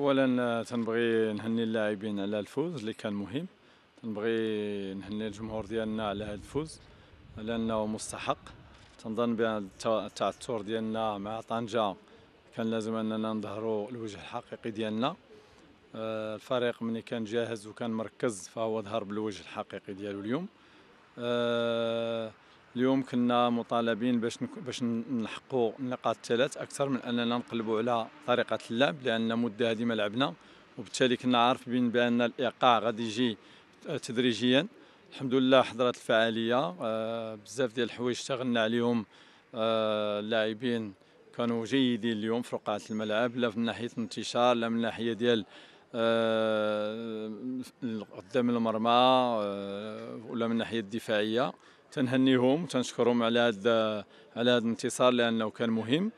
اولا تنبغي نهني اللاعبين على الفوز اللي كان مهم تنبغي نهني الجمهور ديالنا على هذا الفوز لانه مستحق تنظن بان التعثر ديالنا مع طنجه كان لازم اننا نظهروا الوجه الحقيقي ديالنا آه، الفريق ملي كان جاهز وكان مركز فهو ظهر بالوجه الحقيقي ديالو اليوم آه، اليوم كنا مطالبين باش باش نلحقوا النقاط الثلاث اكثر من اننا نقلبوا على طريقه اللعب لان المده هذه ما لعبنا وبالتالي كنا عارفين بان الايقاع غادي يجي تدريجيا الحمد لله حضرت الفعاليه آه، بزاف ديال الحوايج اشتغلنا عليهم آه، اللاعبين كانوا جيدين اليوم في رقعه الملعب لا من ناحيه الانتشار لا من ناحيه ديال آه، قدام المرمى ولا من الناحيه الدفاعيه تنهنيهم وتنشكرهم على هذا على هذا الانتصار لانه كان مهم